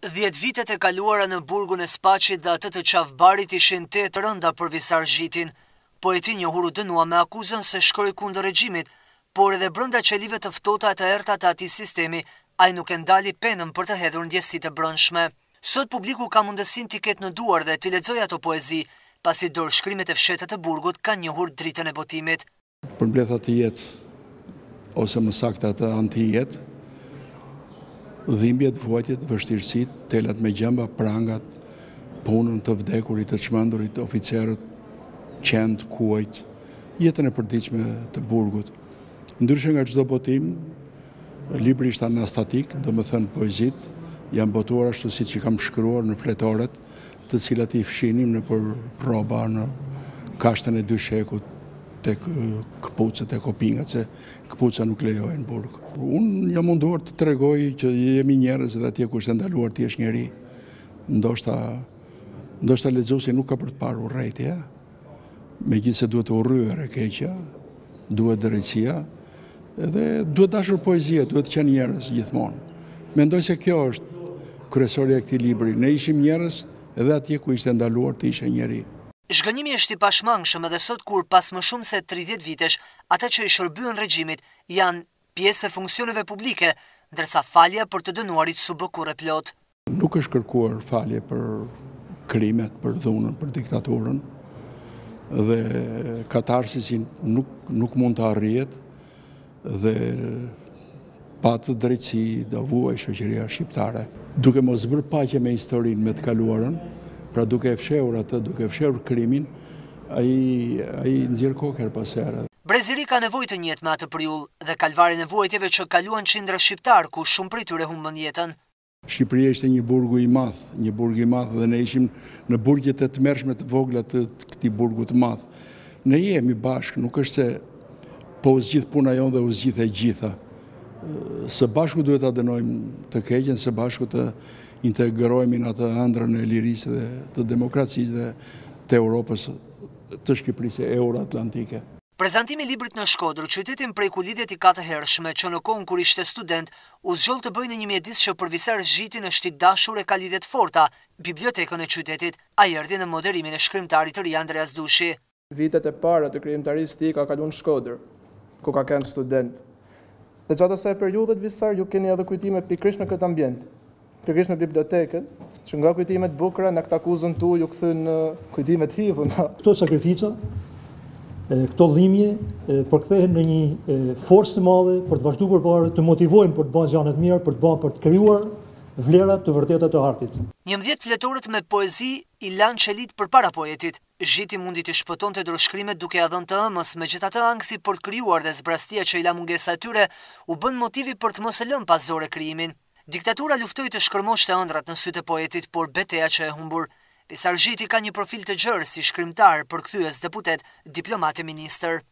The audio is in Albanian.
10 vitet e kaluara në burgun e spachit dhe atët e qafbarit ishin të të rënda për visar zhitin, po e ti një huru dënua me akuzën se shkroj kundë regjimit, por edhe brënda qelive të ftota të erta të ati sistemi, a i nuk e ndali penëm për të hedhur në djesit e brëndshme. Sot publiku ka mundësin t'i ketë në duar dhe t'i ledzoj ato poezi, pasi dorë shkrimet e fshetet e burgut ka një hurë dritën e botimit. Për mbletat të jetë, ose më sakta të antijet, dhimbjet, vojtjet, vështirësit, telat me gjemba, prangat, punën të vdekurit, të qmëndurit, oficerët, qend, kuajt, jetën e përdiqme të burgut. Ndryshën nga qdo botim, libri ishtë anastatik, do më thënë poezit, jam botuar ashtu si që kam shkruar në fletoret, të cilat i fshinim në për proba në kashtën e dy shekut, të këpucët e kopingat që këpucët nuk lejojnë burg. Unë jam munduar të tregoj që jemi njerës edhe atje ku është ndaluar të është njeri. Ndoshta lezu si nuk ka për të paru rejtje, me gjithë se duhet të e keqja, duhet dërejtësia, dhe duhet dashur poezia, duhet të qenë njerës gjithmonë. Mendoj se kjo është kresori e këti libri. Ne ishim njerës edhe atje ku ishte ndaluar të ishe njerit. Shgënimi është i pashmangshëm edhe sot kur pas më shumë se 30 vitesh, ata që i shërbyen regjimit janë pjesë e funksioneve publike, ndërsa falja për të dënuarit su bëkure plot. Nuk është kërkuar falje për krimet, për dhunën, për diktaturën, dhe katarsisin nuk, nuk mund të arrijet, dhe patë drejtësi dhe vuaj shëqëria shqiptare. Duke mos bërë pakje me historin me të kaluarën, pra duke fshehur atë, duke fshehur krimin, ai ai nxjerr kokën pas herë. Brezili ka nevojë të njëjtë me atë prill dhe kalvarin e vuajtjeve që kaluan qindra shqiptar ku shumë humë më humbën jetën. Shqipëria ishte një burgu i madh, një burg i madh dhe ne ishim në burgjet e të mërshme të vogla të këtij burgu të madh. Ne jemi bashkë, nuk është se po zgjidh puna jonë dhe u e gjitha se bashku duhet të adenojmë të keqen, se bashku të integrojmë në atë andrën e lirisë dhe të demokracisë dhe të Europës të Shqipërisë e Atlantike. Prezantimi librit në Shkodër, qytetin prej ku lidhjet i katë hershme, që në kohën kur ishte student, u zgjoll të bëjnë një mjedis që përvisar zhiti zhjiti në shtit dashur e ka lidhjet forta, bibliotekën e qytetit, a jërdi në moderimin e shkrimtarit të ri Andreas Dushi. Vitet e para të krimtaris ti ka kalun Shkodër, ku ka kënë student. Dhe gjatë asaj periudhe të ju keni edhe kujtime pikërisht në këtë ambient. Pikërisht në bibliotekën, që nga kujtime të bukura këta kuzën tu ju kthyn kujtimet kujtime të hipun. këto sakrifica, këto dhimbje përkthehen në një forcë të madhe për të vazhduar për të motivojnë për të banë gjëra të mira, për të banë për të krijuar vlerat të vërteta të artit. 11 fletorët me poezi i lanë qelit për para poetit, Zhiti mundi të shpëton të droshkrimet duke adhën të ëmës, me gjitha të angthi për kryuar dhe zbrastia që i la mungesa tyre, u bën motivi për të mos e pas pasdore kryimin. Diktatura luftoj të shkërmosh të ëndrat në sytë poetit, por beteja që e humbur. Pisar Zhiti ka një profil të gjërë si shkrymtar për këthyës deputet, diplomat e minister.